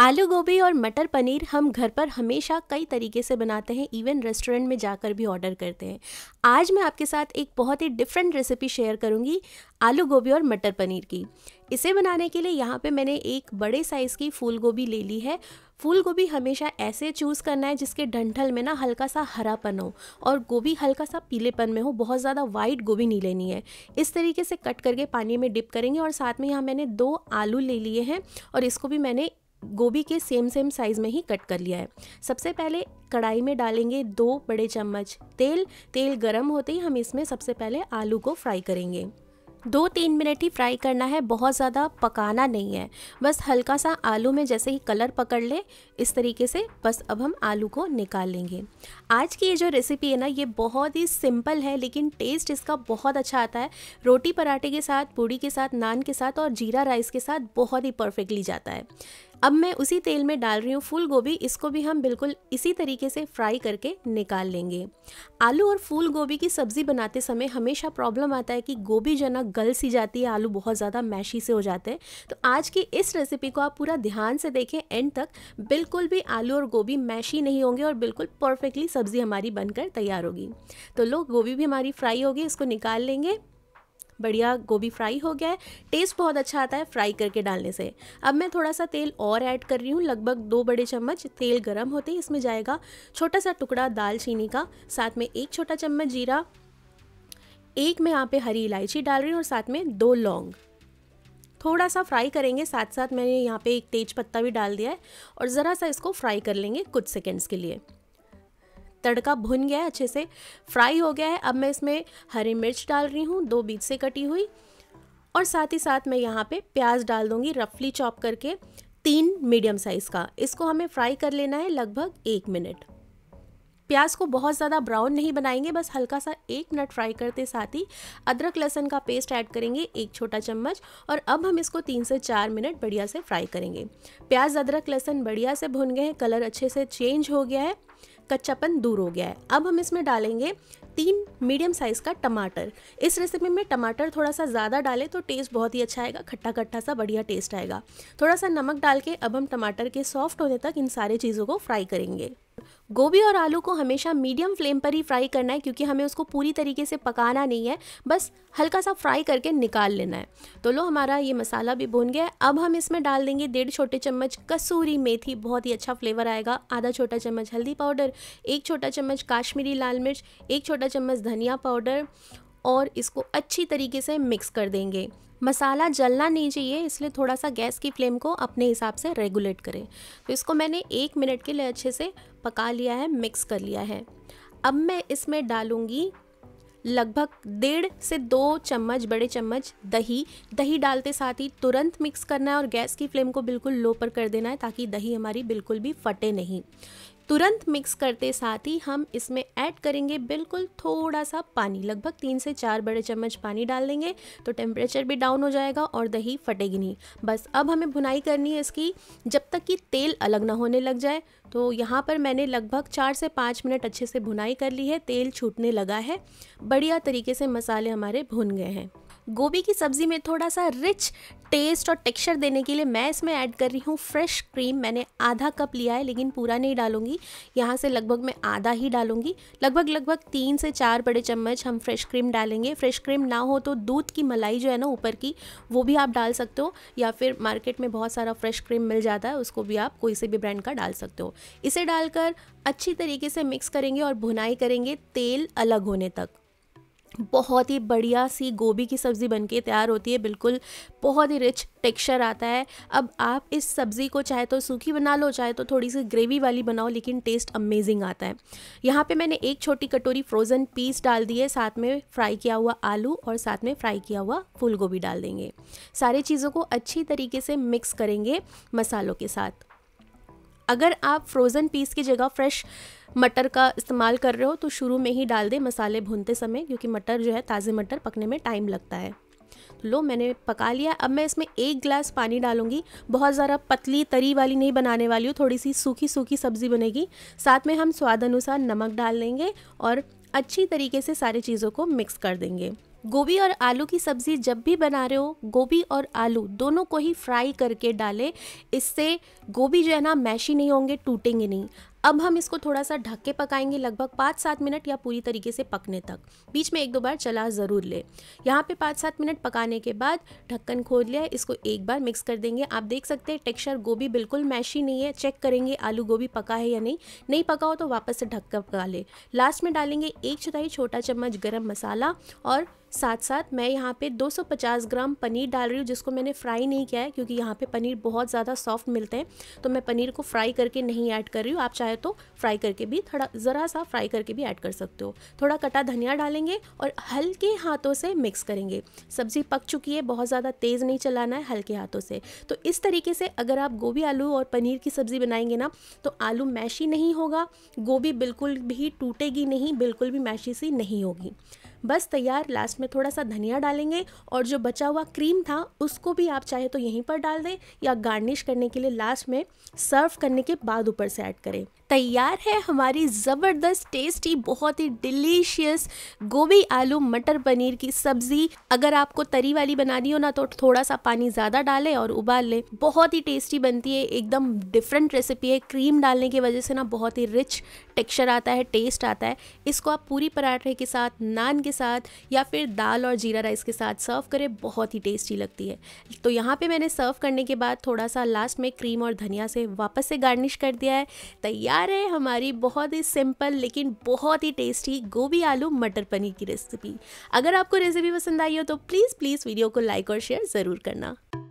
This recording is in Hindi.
आलू गोभी और मटर पनीर हम घर पर हमेशा कई तरीके से बनाते हैं इवन रेस्टोरेंट में जाकर भी ऑर्डर करते हैं आज मैं आपके साथ एक बहुत ही डिफरेंट रेसिपी शेयर करूंगी आलू गोभी और मटर पनीर की इसे बनाने के लिए यहाँ पे मैंने एक बड़े साइज़ की फूल गोभी ले ली है फूल गोभी हमेशा ऐसे चूज़ करना है जिसके डंठल में ना हल्का सा हरापन हो और गोभी हल्का सा पीलेपन में हो बहुत ज़्यादा वाइट गोभी नहीं लेनी है इस तरीके से कट करके पानी में डिप करेंगे और साथ में यहाँ मैंने दो आलू ले लिए हैं और इसको भी मैंने गोभी के सेम सेम साइज़ में ही कट कर लिया है सबसे पहले कढ़ाई में डालेंगे दो बड़े चम्मच तेल तेल गर्म होते ही हम इसमें सबसे पहले आलू को फ्राई करेंगे दो तीन मिनट ही फ्राई करना है बहुत ज़्यादा पकाना नहीं है बस हल्का सा आलू में जैसे ही कलर पकड़ ले इस तरीके से बस अब हम आलू को निकाल लेंगे आज की ये जो रेसिपी है ना ये बहुत ही सिंपल है लेकिन टेस्ट इसका बहुत अच्छा आता है रोटी पराठे के साथ पूड़ी के साथ नान के साथ और जीरा राइस के साथ बहुत ही परफेक्टली जाता है अब मैं उसी तेल में डाल रही हूँ फूल गोभी इसको भी हम बिल्कुल इसी तरीके से फ्राई करके निकाल लेंगे आलू और फूल गोभी की सब्ज़ी बनाते समय हमेशा प्रॉब्लम आता है कि गोभी जना गल सी जाती है आलू बहुत ज़्यादा मैशी से हो जाते हैं तो आज की इस रेसिपी को आप पूरा ध्यान से देखें एंड तक बिल्कुल भी आलू और गोभी मैशी नहीं होंगे और बिल्कुल परफेक्टली सब्ज़ी हमारी बनकर तैयार होगी तो लो गोभी भी हमारी फ्राई होगी इसको निकाल लेंगे बढ़िया गोभी फ्राई हो गया है टेस्ट बहुत अच्छा आता है फ्राई करके डालने से अब मैं थोड़ा सा तेल और ऐड कर रही हूँ लगभग दो बड़े चम्मच तेल गर्म होते ही इसमें जाएगा छोटा सा टुकड़ा दालचीनी का साथ में एक छोटा चम्मच जीरा एक मैं यहाँ पे हरी इलायची डाल रही हूँ और साथ में दो लौंग थोड़ा सा फ्राई करेंगे साथ साथ मैंने यहाँ पे एक तेज पत्ता भी डाल दिया है और ज़रा सा इसको फ्राई कर लेंगे कुछ सेकेंड्स के लिए तड़का भुन गया है अच्छे से फ्राई हो गया है अब मैं इसमें हरी मिर्च डाल रही हूँ दो बीज से कटी हुई और साथ ही साथ मैं यहाँ पे प्याज डाल दूँगी रफली चॉप करके तीन मीडियम साइज़ का इसको हमें फ्राई कर लेना है लगभग एक मिनट प्याज को बहुत ज़्यादा ब्राउन नहीं बनाएंगे बस हल्का सा एक मिनट फ्राई करते साथ ही अदरक लहसन का पेस्ट ऐड करेंगे एक छोटा चम्मच और अब हम इसको तीन से चार मिनट बढ़िया से फ्राई करेंगे प्याज अदरक लहसन बढ़िया से भुन गए हैं कलर अच्छे से चेंज हो गया है कच्चापन दूर हो गया है अब हम इसमें डालेंगे तीन मीडियम साइज़ का टमाटर इस रेसिपी में टमाटर थोड़ा सा ज़्यादा डालें तो टेस्ट बहुत ही अच्छा आएगा खट्टा खट्टा सा बढ़िया टेस्ट आएगा थोड़ा सा नमक डाल के अब हम टमाटर के सॉफ्ट होने तक इन सारे चीज़ों को फ्राई करेंगे गोभी और आलू को हमेशा मीडियम फ्लेम पर ही फ्राई करना है क्योंकि हमें उसको पूरी तरीके से पकाना नहीं है बस हल्का सा फ्राई करके निकाल लेना है तो लो हमारा ये मसाला भी भून गया है अब हम इसमें डाल देंगे डेढ़ छोटे चम्मच कसूरी मेथी बहुत ही अच्छा फ्लेवर आएगा आधा छोटा चम्मच हल्दी पाउडर एक छोटा चम्मच काश्मीरी लाल मिर्च एक छोटा चम्मच धनिया पाउडर और इसको अच्छी तरीके से मिक्स कर देंगे मसाला जलना नहीं चाहिए इसलिए थोड़ा सा गैस की फ्लेम को अपने हिसाब से रेगुलेट करें तो इसको मैंने एक मिनट के लिए अच्छे से पका लिया है मिक्स कर लिया है अब मैं इसमें डालूँगी लगभग डेढ़ से दो चम्मच बड़े चम्मच दही दही डालते साथ ही तुरंत मिक्स करना है और गैस की फ्लेम को बिल्कुल लो पर कर देना है ताकि दही हमारी बिल्कुल भी फटे नहीं तुरंत मिक्स करते साथ ही हम इसमें ऐड करेंगे बिल्कुल थोड़ा सा पानी लगभग तीन से चार बड़े चम्मच पानी डाल देंगे तो टेम्परेचर भी डाउन हो जाएगा और दही फटेगी नहीं बस अब हमें भुनाई करनी है इसकी जब तक कि तेल अलग ना होने लग जाए तो यहाँ पर मैंने लगभग चार से पाँच मिनट अच्छे से भुनाई कर ली है तेल छूटने लगा है बढ़िया तरीके से मसाले हमारे भुन गए हैं गोभी की सब्ज़ी में थोड़ा सा रिच टेस्ट और टेक्सचर देने के लिए मैं इसमें ऐड कर रही हूँ फ्रेश क्रीम मैंने आधा कप लिया है लेकिन पूरा नहीं डालूंगी यहाँ से लगभग मैं आधा ही डालूंगी लगभग लगभग तीन से चार बड़े चम्मच हम फ्रेश क्रीम डालेंगे फ्रेश क्रीम ना हो तो दूध की मलाई जो है ना ऊपर की वो भी आप डाल सकते हो या फिर मार्केट में बहुत सारा फ्रेश क्रीम मिल जाता है उसको भी आप कोई से भी ब्रांड का डाल सकते हो इसे डालकर अच्छी तरीके से मिक्स करेंगे और भुनाई करेंगे तेल अलग होने तक बहुत ही बढ़िया सी गोभी की सब्ज़ी बनके तैयार होती है बिल्कुल बहुत ही रिच टेक्सचर आता है अब आप इस सब्ज़ी को चाहे तो सूखी बना लो चाहे तो थोड़ी सी ग्रेवी वाली बनाओ लेकिन टेस्ट अमेजिंग आता है यहाँ पे मैंने एक छोटी कटोरी फ्रोज़न पीस डाल दी है साथ में फ्राई किया हुआ आलू और साथ में फ्राई किया हुआ फूल गोभी डाल देंगे सारी चीज़ों को अच्छी तरीके से मिक्स करेंगे मसालों के साथ अगर आप फ्रोज़न पीस की जगह फ्रेश मटर का इस्तेमाल कर रहे हो तो शुरू में ही डाल दें मसाले भूनते समय क्योंकि मटर जो है ताज़े मटर पकने में टाइम लगता है तो लो मैंने पका लिया अब मैं इसमें एक गिलास पानी डालूंगी बहुत ज़्यादा पतली तरी वाली नहीं बनाने वाली हूँ थोड़ी सी सूखी सूखी सब्ज़ी बनेगी साथ में हम स्वाद अनुसार नमक डाल देंगे और अच्छी तरीके से सारी चीज़ों को मिक्स कर देंगे गोभी और आलू की सब्ज़ी जब भी बना रहे हो गोभी और आलू दोनों को ही फ्राई करके डालें इससे गोभी जो है ना मैशी नहीं होंगे टूटेंगे नहीं अब हम इसको थोड़ा सा ढक के पकाएंगे लगभग पाँच सात मिनट या पूरी तरीके से पकने तक बीच में एक दो बार चला ज़रूर ले यहाँ पे पाँच सात मिनट पकाने के बाद ढक्कन खोल लिया इसको एक बार मिक्स कर देंगे आप देख सकते हैं टेक्सचर गोभी बिल्कुल मैशी नहीं है चेक करेंगे आलू गोभी पका है या नहीं नहीं पका हो तो वापस से ढक कर पका ले लास्ट में डालेंगे एक चौथाई छोटा चम्मच गर्म मसाला और साथ साथ मैं यहाँ पे 250 ग्राम पनीर डाल रही हूँ जिसको मैंने फ्राई नहीं किया है क्योंकि यहाँ पे पनीर बहुत ज़्यादा सॉफ्ट मिलते हैं तो मैं पनीर को फ्राई करके नहीं ऐड कर रही हूँ आप चाहे चाहे तो फ्राई करके भी थोड़ा ज़रा सा फ्राई करके भी ऐड कर सकते हो थोड़ा कटा धनिया डालेंगे और हल्के हाथों से मिक्स करेंगे सब्ज़ी पक चुकी है बहुत ज़्यादा तेज़ नहीं चलाना है हल्के हाथों से तो इस तरीके से अगर आप गोभी आलू और पनीर की सब्ज़ी बनाएंगे ना तो आलू मैशी नहीं होगा गोभी बिल्कुल भी टूटेगी नहीं बिल्कुल भी मैशी सी नहीं होगी बस तैयार लास्ट में थोड़ा सा धनिया डालेंगे और जो बचा हुआ क्रीम था उसको भी आप चाहे तो यहीं पर डाल दें या गार्निश करने के लिए लास्ट में सर्व करने के बाद ऊपर से ऐड करें तैयार है हमारी ज़बरदस्त टेस्टी बहुत ही डिलीशियस गोभी आलू मटर पनीर की सब्ज़ी अगर आपको तरी वाली बनानी हो ना तो थोड़ा सा पानी ज़्यादा डालें और उबाल लें बहुत ही टेस्टी बनती है एकदम डिफरेंट रेसिपी है क्रीम डालने की वजह से ना बहुत ही रिच टेक्सचर आता है टेस्ट आता है इसको आप पूरी पराठे के साथ नान के साथ या फिर दाल और जीरा राइस के साथ सर्व करें बहुत ही टेस्टी लगती है तो यहाँ पे मैंने सर्व करने के बाद थोड़ा सा लास्ट में क्रीम और धनिया से वापस से गार्निश कर दिया है तैयार तैयार है हमारी बहुत ही सिंपल लेकिन बहुत ही टेस्टी गोभी आलू मटर पनीर की रेसिपी अगर आपको रेसिपी पसंद आई हो तो प्लीज़ प्लीज़ वीडियो को लाइक और शेयर ज़रूर करना